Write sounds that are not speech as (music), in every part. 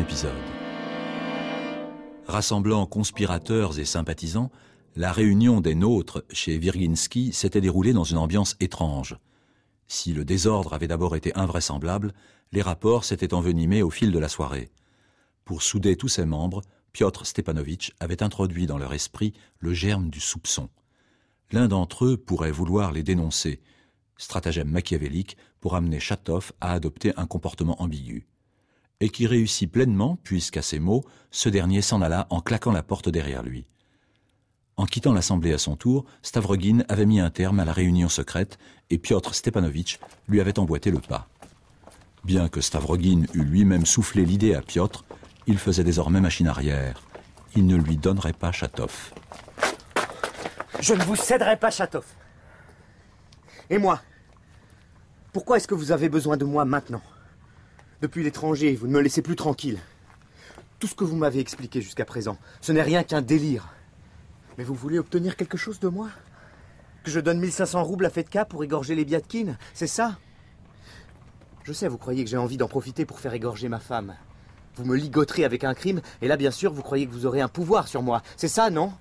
épisode. Rassemblant conspirateurs et sympathisants, la réunion des nôtres chez Virginsky s'était déroulée dans une ambiance étrange. Si le désordre avait d'abord été invraisemblable, les rapports s'étaient envenimés au fil de la soirée. Pour souder tous ses membres, Piotr Stepanovitch avait introduit dans leur esprit le germe du soupçon. L'un d'entre eux pourrait vouloir les dénoncer, stratagème machiavélique pour amener Chatov à adopter un comportement ambigu et qui réussit pleinement, puisqu'à ces mots, ce dernier s'en alla en claquant la porte derrière lui. En quittant l'assemblée à son tour, Stavrogin avait mis un terme à la réunion secrète et Piotr Stepanovitch lui avait emboîté le pas. Bien que Stavrogin eût lui-même soufflé l'idée à Piotr, il faisait désormais machine arrière. Il ne lui donnerait pas Chatov. Je ne vous céderai pas Chatov. Et moi Pourquoi est-ce que vous avez besoin de moi maintenant depuis l'étranger, vous ne me laissez plus tranquille. Tout ce que vous m'avez expliqué jusqu'à présent, ce n'est rien qu'un délire. Mais vous voulez obtenir quelque chose de moi Que je donne 1500 roubles à Fedka pour égorger les Biatkin C'est ça Je sais, vous croyez que j'ai envie d'en profiter pour faire égorger ma femme. Vous me ligoterez avec un crime, et là, bien sûr, vous croyez que vous aurez un pouvoir sur moi. C'est ça, non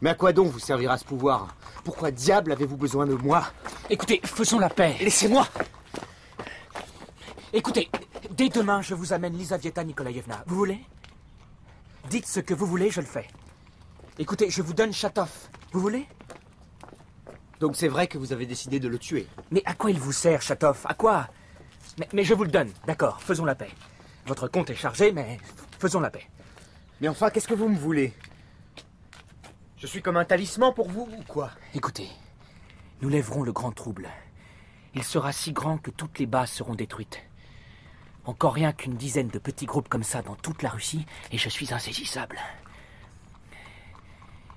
Mais à quoi donc vous servira ce pouvoir Pourquoi diable avez-vous besoin de moi Écoutez, faisons la paix. Laissez-moi Écoutez, Dès demain, je vous amène Lisavieta Nikolaevna. Vous voulez Dites ce que vous voulez, je le fais. Écoutez, je vous donne Chatov. Vous voulez Donc c'est vrai que vous avez décidé de le tuer. Mais à quoi il vous sert, Chatov À quoi mais, mais je vous le donne, d'accord, faisons la paix. Votre compte est chargé, mais faisons la paix. Mais enfin, qu'est-ce que vous me voulez Je suis comme un talisman pour vous ou quoi Écoutez, nous lèverons le grand trouble. Il sera si grand que toutes les bases seront détruites. Encore rien qu'une dizaine de petits groupes comme ça dans toute la Russie, et je suis insaisissable.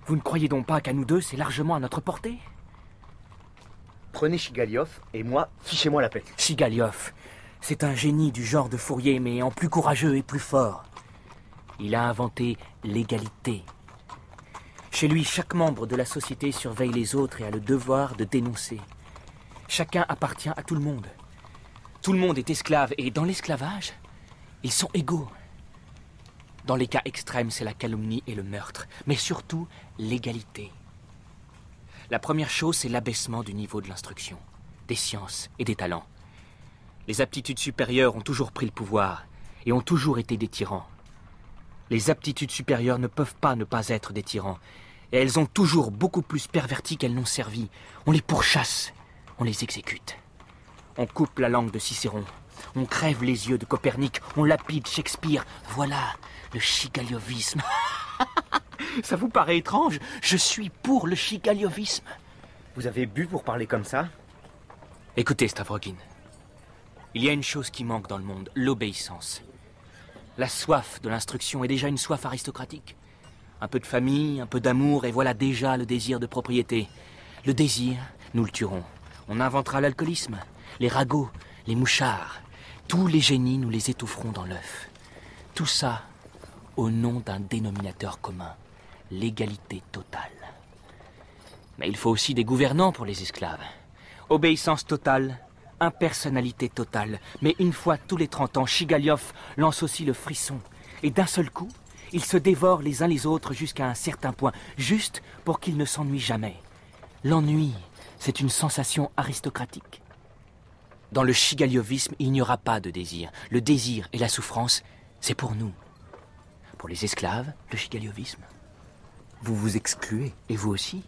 Vous ne croyez donc pas qu'à nous deux, c'est largement à notre portée Prenez Chigaliov, et moi, fichez-moi la paix. Chigaliov, c'est un génie du genre de Fourier, mais en plus courageux et plus fort. Il a inventé l'égalité. Chez lui, chaque membre de la société surveille les autres et a le devoir de dénoncer. Chacun appartient à tout le monde. Tout le monde est esclave, et dans l'esclavage, ils sont égaux. Dans les cas extrêmes, c'est la calomnie et le meurtre, mais surtout l'égalité. La première chose, c'est l'abaissement du niveau de l'instruction, des sciences et des talents. Les aptitudes supérieures ont toujours pris le pouvoir et ont toujours été des tyrans. Les aptitudes supérieures ne peuvent pas ne pas être des tyrans, et elles ont toujours beaucoup plus perverti qu'elles n'ont servi. On les pourchasse, on les exécute. On coupe la langue de Cicéron. On crève les yeux de Copernic. On lapide Shakespeare. Voilà le chigaliovisme. (laughs) ça vous paraît étrange Je suis pour le chigaliovisme. Vous avez bu pour parler comme ça Écoutez, Stavrogin. Il y a une chose qui manque dans le monde, l'obéissance. La soif de l'instruction est déjà une soif aristocratique. Un peu de famille, un peu d'amour, et voilà déjà le désir de propriété. Le désir, nous le tuerons. On inventera l'alcoolisme, les ragots, les mouchards, tous les génies, nous les étoufferons dans l'œuf. Tout ça au nom d'un dénominateur commun, l'égalité totale. Mais il faut aussi des gouvernants pour les esclaves. Obéissance totale, impersonnalité totale. Mais une fois tous les 30 ans, Chigaliov lance aussi le frisson. Et d'un seul coup, ils se dévorent les uns les autres jusqu'à un certain point, juste pour qu'ils ne s'ennuient jamais. L'ennui, c'est une sensation aristocratique. Dans le chigaliovisme, il n'y aura pas de désir. Le désir et la souffrance, c'est pour nous. Pour les esclaves, le chigaliovisme. Vous vous excluez. Et vous aussi.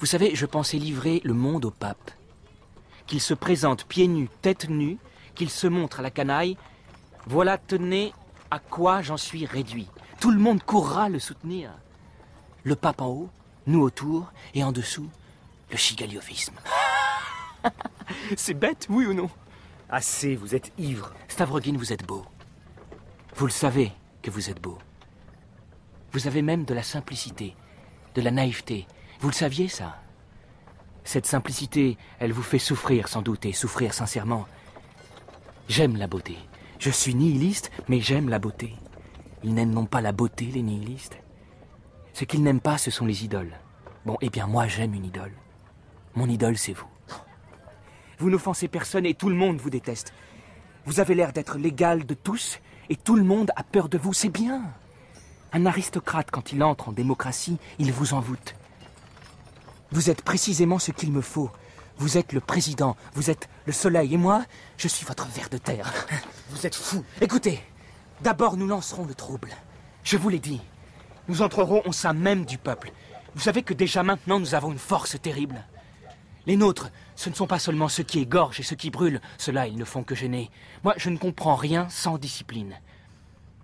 Vous savez, je pensais livrer le monde au pape. Qu'il se présente pieds nus, tête nue, qu'il se montre à la canaille. Voilà, tenez, à quoi j'en suis réduit. Tout le monde courra le soutenir. Le pape en haut, nous autour, et en dessous, le chigaliovisme. (laughs) (laughs) C'est bête, oui ou non Assez, vous êtes ivre. Stavrogin, vous êtes beau. Vous le savez que vous êtes beau. Vous avez même de la simplicité, de la naïveté. Vous le saviez, ça Cette simplicité, elle vous fait souffrir sans doute et souffrir sincèrement. J'aime la beauté. Je suis nihiliste, mais j'aime la beauté. Ils n'aiment non pas la beauté, les nihilistes. Ce qu'ils n'aiment pas, ce sont les idoles. Bon, eh bien, moi, j'aime une idole. Mon idole, c'est vous. Vous n'offensez personne et tout le monde vous déteste. Vous avez l'air d'être l'égal de tous et tout le monde a peur de vous, c'est bien. Un aristocrate, quand il entre en démocratie, il vous envoûte. Vous êtes précisément ce qu'il me faut. Vous êtes le président, vous êtes le soleil, et moi, je suis votre ver de terre. (laughs) Vous êtes fou. Écoutez, d'abord nous lancerons le trouble. Je vous l'ai dit, nous entrerons au sein même du peuple. Vous savez que déjà maintenant nous avons une force terrible. Les nôtres, ce ne sont pas seulement ceux qui égorgent et ceux qui brûlent, ceux-là ils ne font que gêner. Moi, je ne comprends rien sans discipline.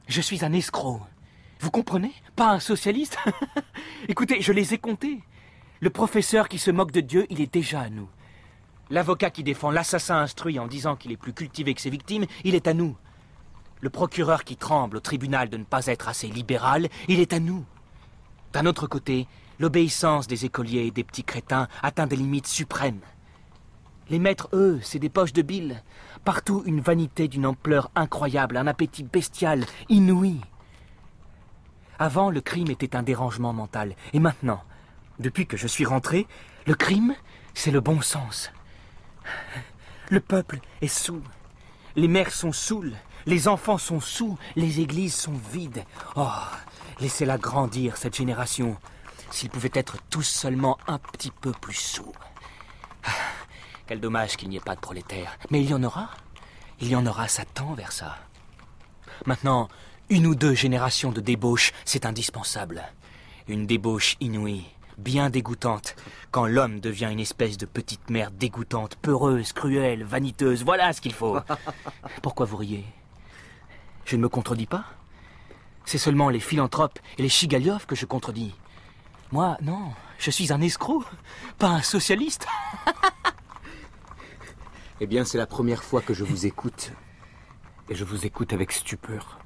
Je suis un escroc. Vous comprenez Pas un socialiste (laughs) Écoutez, je les ai comptés. Le professeur qui se moque de Dieu, il est déjà à nous. L'avocat qui défend l'assassin instruit en disant qu'il est plus cultivé que ses victimes, il est à nous. Le procureur qui tremble au tribunal de ne pas être assez libéral, il est à nous. D'un autre côté, L'obéissance des écoliers et des petits crétins atteint des limites suprêmes. Les maîtres, eux, c'est des poches de bile. Partout une vanité d'une ampleur incroyable, un appétit bestial, inouï. Avant, le crime était un dérangement mental. Et maintenant, depuis que je suis rentré, le crime, c'est le bon sens. Le peuple est saoul. Les mères sont saoules. Les enfants sont sous. Les églises sont vides. Oh, laissez-la grandir, cette génération. S'ils pouvaient être tout seulement un petit peu plus sourds. Ah, quel dommage qu'il n'y ait pas de prolétaires. Mais il y en aura. Il y en aura, ça tend vers ça. Maintenant, une ou deux générations de débauche, c'est indispensable. Une débauche inouïe, bien dégoûtante, quand l'homme devient une espèce de petite mère dégoûtante, peureuse, cruelle, vaniteuse, voilà ce qu'il faut. (laughs) Pourquoi vous riez Je ne me contredis pas. C'est seulement les philanthropes et les Chigaliov que je contredis. Moi, non, je suis un escroc, pas un socialiste. (laughs) eh bien, c'est la première fois que je vous écoute. Et je vous écoute avec stupeur.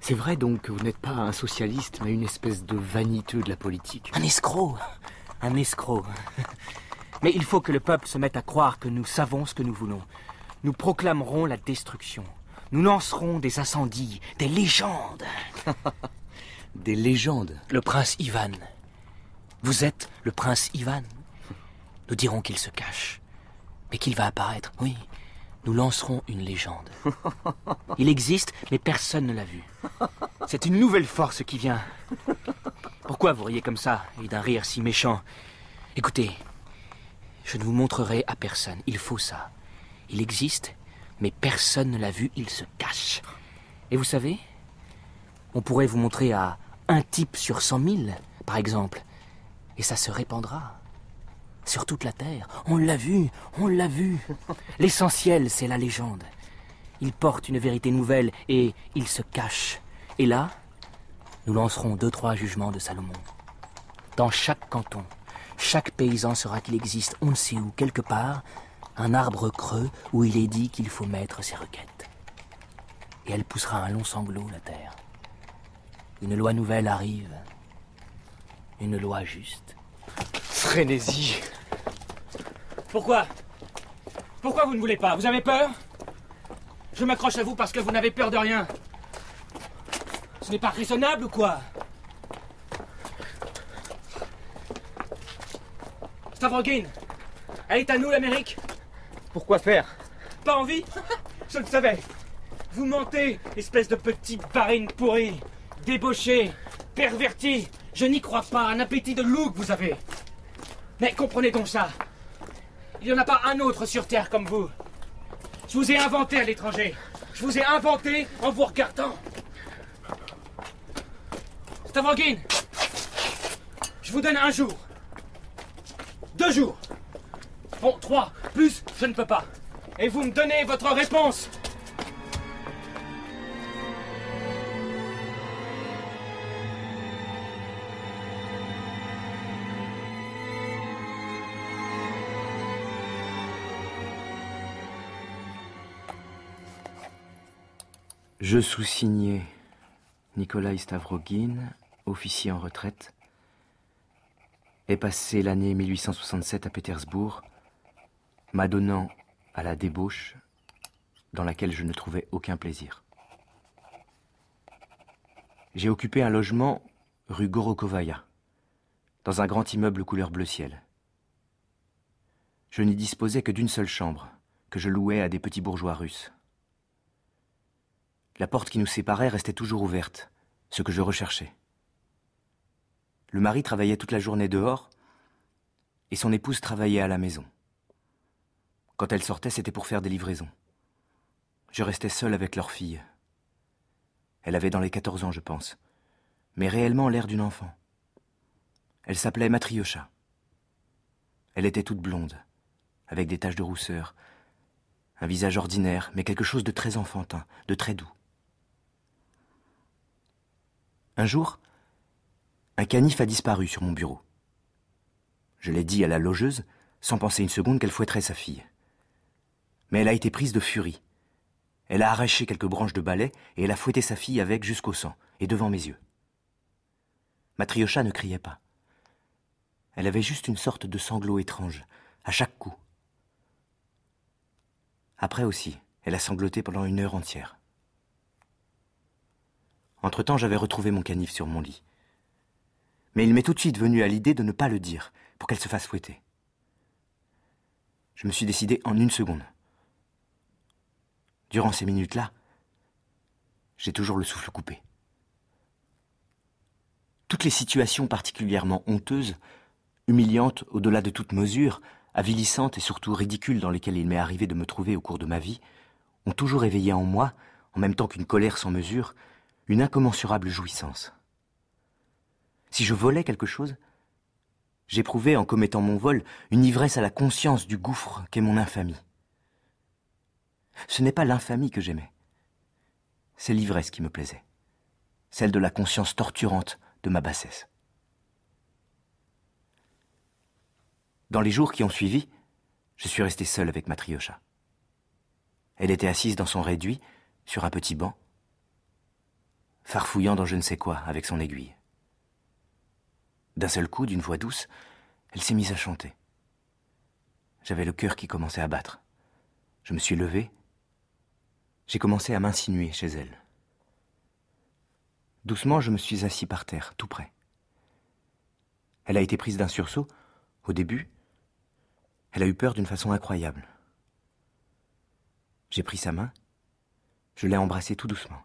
C'est vrai donc que vous n'êtes pas un socialiste, mais une espèce de vaniteux de la politique. Un escroc Un escroc. (laughs) Mais il faut que le peuple se mette à croire que nous savons ce que nous voulons. Nous proclamerons la destruction. Nous lancerons des incendies, des légendes. (laughs) Des légendes. Le prince Ivan. Vous êtes le prince Ivan. Nous dirons qu'il se cache, mais qu'il va apparaître. Oui, nous lancerons une légende. (laughs) Il existe, mais personne ne l'a vu. C'est une nouvelle force qui vient. Pourquoi vous riez comme ça et d'un rire si méchant Écoutez, je ne vous montrerai à personne. Il faut ça. Il existe, mais personne ne l'a vu. Il se cache. Et vous savez, on pourrait vous montrer à un type sur cent mille, par exemple, et ça se répandra. Sur toute la Terre. On l'a vu, on l'a vu. (laughs) L'essentiel, c'est la légende. Il porte une vérité nouvelle et il se cache. Et là, nous lancerons deux, trois jugements de Salomon. Dans chaque canton, chaque paysan saura qu'il existe, on ne sait où, quelque part, un arbre creux où il est dit qu'il faut mettre ses requêtes. Et elle poussera un long sanglot, la terre. Une loi nouvelle arrive. Une loi juste. Frénésie. Pourquoi Pourquoi vous ne voulez pas Vous avez peur Je m'accroche à vous parce que vous n'avez peur de rien. Ce n'est pas raisonnable ou quoi Stavrogin, elle est à nous l'Amérique. Pourquoi faire Pas envie Je le savais. Vous mentez, espèce de petite barine pourrie. Débauché, perverti, je n'y crois pas, un appétit de loup que vous avez. Mais comprenez donc ça. Il n'y en a pas un autre sur Terre comme vous. Je vous ai inventé à l'étranger. Je vous ai inventé en vous regardant. Stavrogin, je vous donne un jour. Deux jours. Bon, trois. Plus, je ne peux pas. Et vous me donnez votre réponse Je sous-signais Nikolai Stavrogin, officier en retraite, et passé l'année 1867 à Pétersbourg, m'adonnant à la débauche dans laquelle je ne trouvais aucun plaisir. J'ai occupé un logement rue Gorokovaya, dans un grand immeuble couleur bleu ciel. Je n'y disposais que d'une seule chambre, que je louais à des petits bourgeois russes. La porte qui nous séparait restait toujours ouverte, ce que je recherchais. Le mari travaillait toute la journée dehors, et son épouse travaillait à la maison. Quand elle sortait, c'était pour faire des livraisons. Je restais seul avec leur fille. Elle avait dans les 14 ans, je pense, mais réellement l'air d'une enfant. Elle s'appelait Matriocha. Elle était toute blonde, avec des taches de rousseur, un visage ordinaire, mais quelque chose de très enfantin, de très doux. Un jour, un canif a disparu sur mon bureau. Je l'ai dit à la logeuse, sans penser une seconde qu'elle fouetterait sa fille. Mais elle a été prise de furie. Elle a arraché quelques branches de balai et elle a fouetté sa fille avec jusqu'au sang, et devant mes yeux. Matriocha ne criait pas. Elle avait juste une sorte de sanglot étrange, à chaque coup. Après aussi, elle a sangloté pendant une heure entière. Entre-temps, j'avais retrouvé mon canif sur mon lit. Mais il m'est tout de suite venu à l'idée de ne pas le dire, pour qu'elle se fasse fouetter. Je me suis décidé en une seconde. Durant ces minutes-là, j'ai toujours le souffle coupé. Toutes les situations particulièrement honteuses, humiliantes au-delà de toute mesure, avilissantes et surtout ridicules dans lesquelles il m'est arrivé de me trouver au cours de ma vie, ont toujours éveillé en moi, en même temps qu'une colère sans mesure, une incommensurable jouissance. Si je volais quelque chose, j'éprouvais en commettant mon vol une ivresse à la conscience du gouffre qu'est mon infamie. Ce n'est pas l'infamie que j'aimais, c'est l'ivresse qui me plaisait, celle de la conscience torturante de ma bassesse. Dans les jours qui ont suivi, je suis resté seul avec triocha. Elle était assise dans son réduit, sur un petit banc, farfouillant dans je ne sais quoi avec son aiguille. D'un seul coup, d'une voix douce, elle s'est mise à chanter. J'avais le cœur qui commençait à battre. Je me suis levé. J'ai commencé à m'insinuer chez elle. Doucement, je me suis assis par terre, tout près. Elle a été prise d'un sursaut. Au début, elle a eu peur d'une façon incroyable. J'ai pris sa main, je l'ai embrassée tout doucement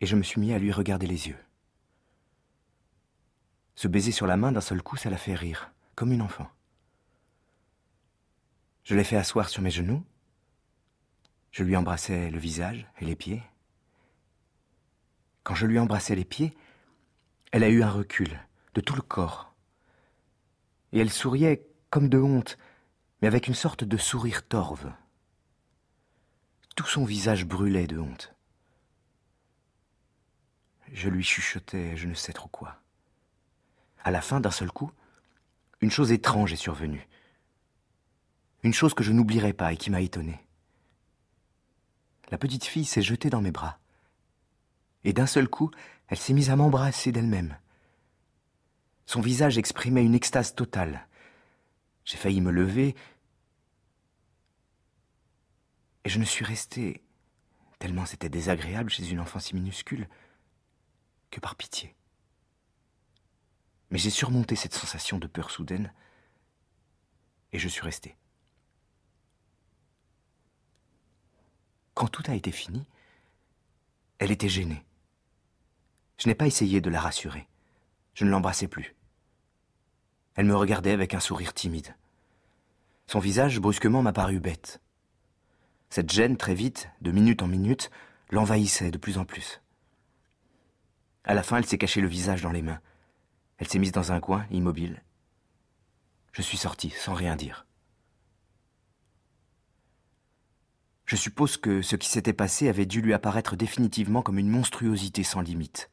et je me suis mis à lui regarder les yeux. Ce baiser sur la main d'un seul coup, ça la fait rire, comme une enfant. Je l'ai fait asseoir sur mes genoux. Je lui embrassais le visage et les pieds. Quand je lui embrassais les pieds, elle a eu un recul de tout le corps. Et elle souriait comme de honte, mais avec une sorte de sourire torve. Tout son visage brûlait de honte. Je lui chuchotais je ne sais trop quoi. À la fin, d'un seul coup, une chose étrange est survenue. Une chose que je n'oublierai pas et qui m'a étonné. La petite fille s'est jetée dans mes bras. Et d'un seul coup, elle s'est mise à m'embrasser d'elle-même. Son visage exprimait une extase totale. J'ai failli me lever. Et je ne suis resté, tellement c'était désagréable chez une enfant si minuscule, que par pitié. Mais j'ai surmonté cette sensation de peur soudaine et je suis resté. Quand tout a été fini, elle était gênée. Je n'ai pas essayé de la rassurer. Je ne l'embrassais plus. Elle me regardait avec un sourire timide. Son visage brusquement m'a paru bête. Cette gêne, très vite, de minute en minute, l'envahissait de plus en plus. À la fin, elle s'est cachée le visage dans les mains. Elle s'est mise dans un coin, immobile. Je suis sorti, sans rien dire. Je suppose que ce qui s'était passé avait dû lui apparaître définitivement comme une monstruosité sans limite,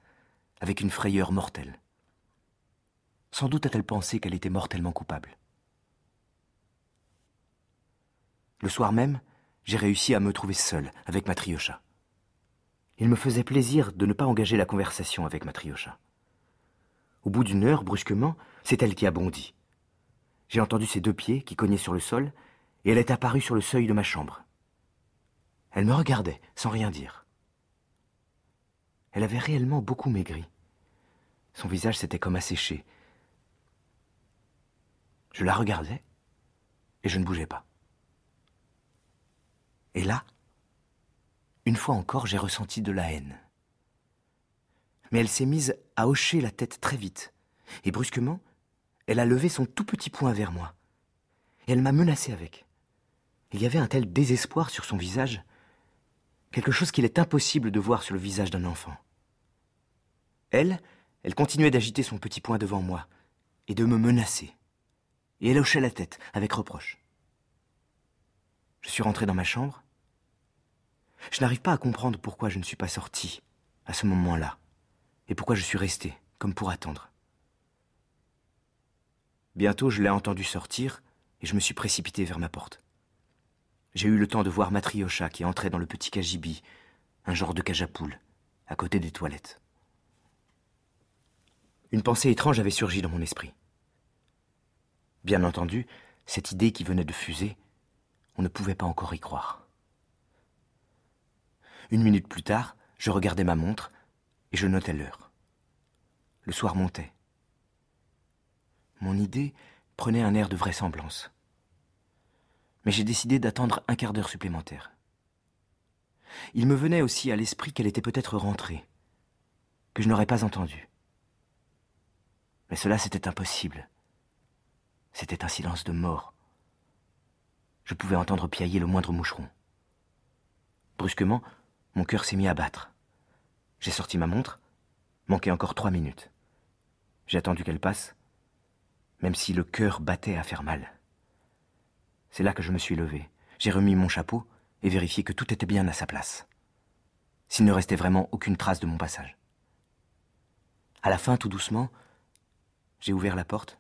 avec une frayeur mortelle. Sans doute a-t-elle pensé qu'elle était mortellement coupable. Le soir même, j'ai réussi à me trouver seul avec ma triocha. Il me faisait plaisir de ne pas engager la conversation avec Matriocha. Au bout d'une heure, brusquement, c'est elle qui a bondi. J'ai entendu ses deux pieds qui cognaient sur le sol, et elle est apparue sur le seuil de ma chambre. Elle me regardait, sans rien dire. Elle avait réellement beaucoup maigri. Son visage s'était comme asséché. Je la regardais, et je ne bougeais pas. Et là, une fois encore, j'ai ressenti de la haine. Mais elle s'est mise à hocher la tête très vite, et brusquement, elle a levé son tout petit poing vers moi, et elle m'a menacé avec. Il y avait un tel désespoir sur son visage, quelque chose qu'il est impossible de voir sur le visage d'un enfant. Elle, elle continuait d'agiter son petit poing devant moi, et de me menacer. Et elle hochait la tête, avec reproche. Je suis rentré dans ma chambre, je n'arrive pas à comprendre pourquoi je ne suis pas sorti à ce moment-là, et pourquoi je suis resté, comme pour attendre. Bientôt, je l'ai entendu sortir, et je me suis précipité vers ma porte. J'ai eu le temps de voir Matriocha qui entrait dans le petit cagibi, un genre de cage à à côté des toilettes. Une pensée étrange avait surgi dans mon esprit. Bien entendu, cette idée qui venait de fuser, on ne pouvait pas encore y croire. Une minute plus tard, je regardais ma montre et je notais l'heure. Le soir montait. Mon idée prenait un air de vraisemblance. Mais j'ai décidé d'attendre un quart d'heure supplémentaire. Il me venait aussi à l'esprit qu'elle était peut-être rentrée, que je n'aurais pas entendu. Mais cela, c'était impossible. C'était un silence de mort. Je pouvais entendre piailler le moindre moucheron. Brusquement, mon cœur s'est mis à battre. J'ai sorti ma montre. Manquait encore trois minutes. J'ai attendu qu'elle passe, même si le cœur battait à faire mal. C'est là que je me suis levé. J'ai remis mon chapeau et vérifié que tout était bien à sa place. S'il ne restait vraiment aucune trace de mon passage. À la fin, tout doucement, j'ai ouvert la porte.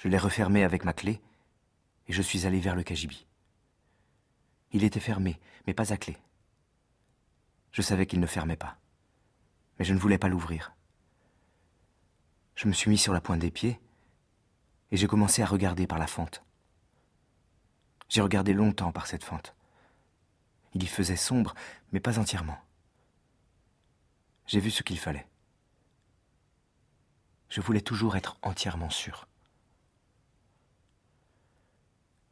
Je l'ai refermée avec ma clé et je suis allé vers le cagibi. Il était fermé, mais pas à clé. Je savais qu'il ne fermait pas. Mais je ne voulais pas l'ouvrir. Je me suis mis sur la pointe des pieds et j'ai commencé à regarder par la fente. J'ai regardé longtemps par cette fente. Il y faisait sombre, mais pas entièrement. J'ai vu ce qu'il fallait. Je voulais toujours être entièrement sûr.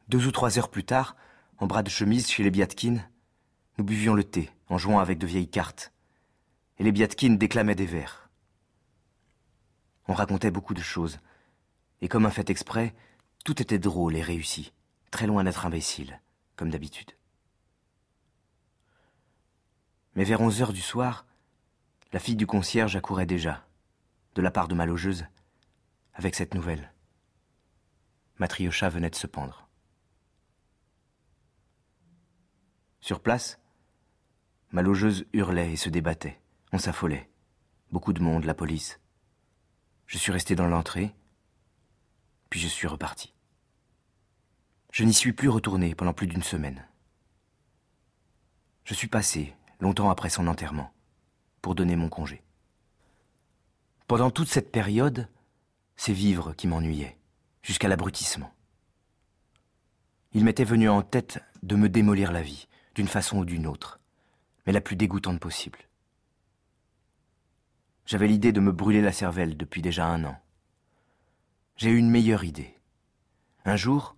Deux ou trois heures plus tard, en bras de chemise chez les Biatkin, nous buvions le thé, en jouant avec de vieilles cartes, et les Biatkin déclamaient des vers. On racontait beaucoup de choses, et comme un fait exprès, tout était drôle et réussi, très loin d'être imbécile, comme d'habitude. Mais vers onze heures du soir, la fille du concierge accourait déjà, de la part de ma logeuse, avec cette nouvelle. Matriocha venait de se pendre. Sur place, Ma logeuse hurlait et se débattait. On s'affolait. Beaucoup de monde, la police. Je suis resté dans l'entrée, puis je suis reparti. Je n'y suis plus retourné pendant plus d'une semaine. Je suis passé, longtemps après son enterrement, pour donner mon congé. Pendant toute cette période, c'est vivre qui m'ennuyait, jusqu'à l'abrutissement. Il m'était venu en tête de me démolir la vie, d'une façon ou d'une autre mais la plus dégoûtante possible. J'avais l'idée de me brûler la cervelle depuis déjà un an. J'ai eu une meilleure idée. Un jour,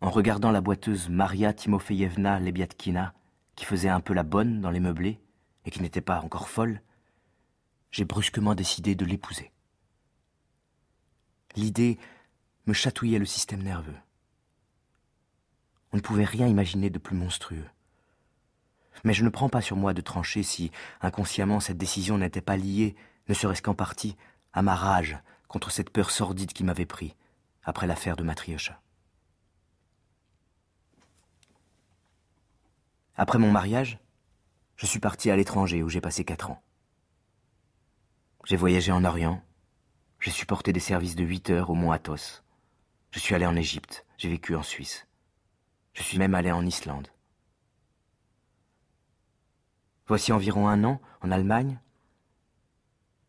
en regardant la boiteuse Maria Timofeyevna Lebiatkina, qui faisait un peu la bonne dans les meublés, et qui n'était pas encore folle, j'ai brusquement décidé de l'épouser. L'idée me chatouillait le système nerveux. On ne pouvait rien imaginer de plus monstrueux. Mais je ne prends pas sur moi de trancher si, inconsciemment, cette décision n'était pas liée, ne serait-ce qu'en partie, à ma rage contre cette peur sordide qui m'avait pris, après l'affaire de Matriocha. Après mon mariage, je suis parti à l'étranger où j'ai passé quatre ans. J'ai voyagé en Orient, j'ai supporté des services de huit heures au mont Athos. Je suis allé en Égypte, j'ai vécu en Suisse. Je suis même allé en Islande. Voici environ un an, en Allemagne,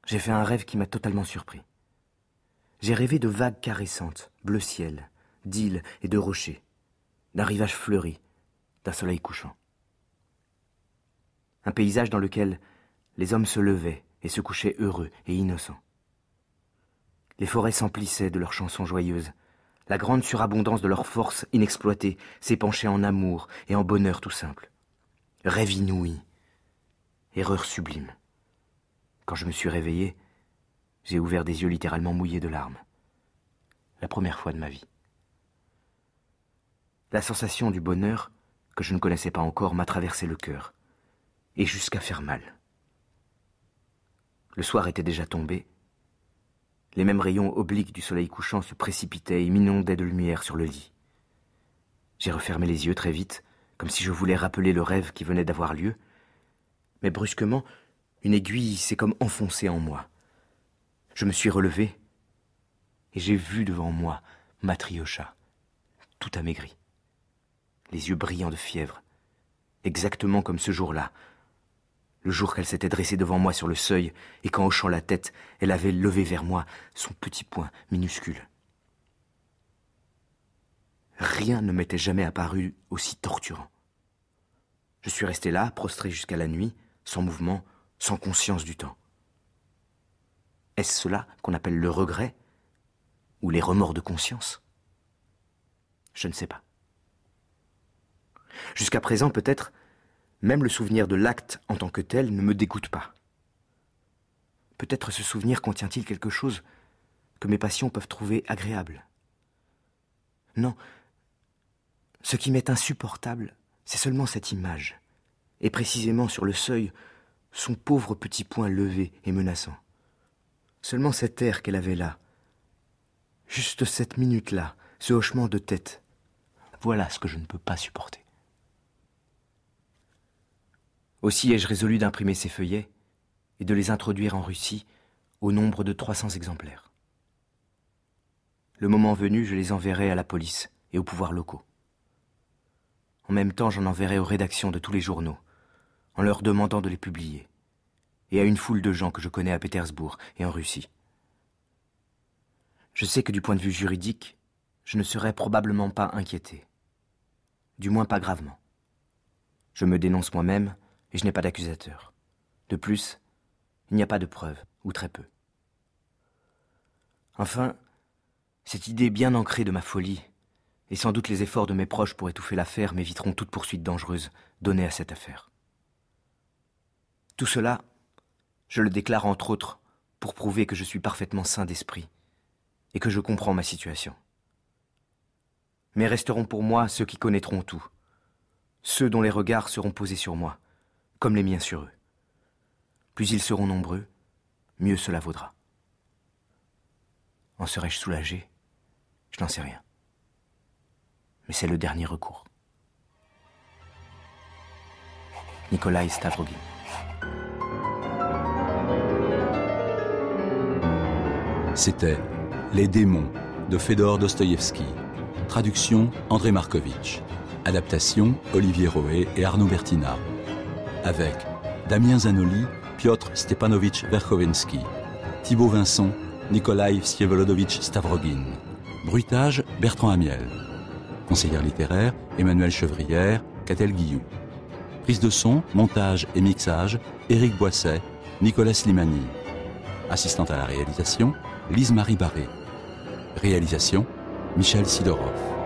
j'ai fait un rêve qui m'a totalement surpris. J'ai rêvé de vagues caressantes, bleu ciel, d'îles et de rochers, d'un rivage fleuri, d'un soleil couchant. Un paysage dans lequel les hommes se levaient et se couchaient heureux et innocents. Les forêts s'emplissaient de leurs chansons joyeuses. La grande surabondance de leurs forces inexploitées s'épanchait en amour et en bonheur tout simple. Rêve inouï, Erreur sublime. Quand je me suis réveillé, j'ai ouvert des yeux littéralement mouillés de larmes. La première fois de ma vie. La sensation du bonheur, que je ne connaissais pas encore, m'a traversé le cœur, et jusqu'à faire mal. Le soir était déjà tombé. Les mêmes rayons obliques du soleil couchant se précipitaient et m'inondaient de lumière sur le lit. J'ai refermé les yeux très vite, comme si je voulais rappeler le rêve qui venait d'avoir lieu, mais brusquement, une aiguille s'est comme enfoncée en moi. Je me suis relevé et j'ai vu devant moi Matriocha, tout amaigri, les yeux brillants de fièvre, exactement comme ce jour-là, le jour qu'elle s'était dressée devant moi sur le seuil et qu'en hochant la tête, elle avait levé vers moi son petit poing minuscule. Rien ne m'était jamais apparu aussi torturant. Je suis resté là, prostré jusqu'à la nuit, sans mouvement, sans conscience du temps. Est-ce cela qu'on appelle le regret ou les remords de conscience Je ne sais pas. Jusqu'à présent, peut-être, même le souvenir de l'acte en tant que tel ne me dégoûte pas. Peut-être ce souvenir contient-il quelque chose que mes passions peuvent trouver agréable. Non, ce qui m'est insupportable, c'est seulement cette image, et précisément sur le seuil, son pauvre petit poing levé et menaçant. Seulement cet air qu'elle avait là, juste cette minute-là, ce hochement de tête, voilà ce que je ne peux pas supporter. Aussi ai-je résolu d'imprimer ces feuillets et de les introduire en Russie au nombre de 300 exemplaires. Le moment venu, je les enverrai à la police et aux pouvoirs locaux. En même temps, j'en enverrai aux rédactions de tous les journaux, en leur demandant de les publier, et à une foule de gens que je connais à Pétersbourg et en Russie. Je sais que du point de vue juridique, je ne serai probablement pas inquiété. Du moins pas gravement. Je me dénonce moi-même et je n'ai pas d'accusateur. De plus, il n'y a pas de preuves, ou très peu. Enfin, cette idée bien ancrée de ma folie, et sans doute les efforts de mes proches pour étouffer l'affaire m'éviteront toute poursuite dangereuse donnée à cette affaire. Tout cela, je le déclare entre autres pour prouver que je suis parfaitement sain d'esprit et que je comprends ma situation. Mais resteront pour moi ceux qui connaîtront tout, ceux dont les regards seront posés sur moi, comme les miens sur eux. Plus ils seront nombreux, mieux cela vaudra. En serais-je soulagé Je n'en sais rien. Mais c'est le dernier recours. Nikolai Stavrogin. C'était Les démons de Fedor Dostoïevski. Traduction André Markovitch. Adaptation Olivier Roé et Arnaud Bertina. Avec Damien Zanoli, Piotr Stepanovitch Verchovensky, Thibaut Vincent, Nikolai Vsievolodovitch Stavrogin. Bruitage Bertrand Amiel. Conseillère littéraire Emmanuel Chevrière, Catel Guillou. Prise de son, montage et mixage, Éric Boisset, Nicolas Slimani. Assistante à la réalisation, Lise-Marie Barré. Réalisation, Michel Sidorov.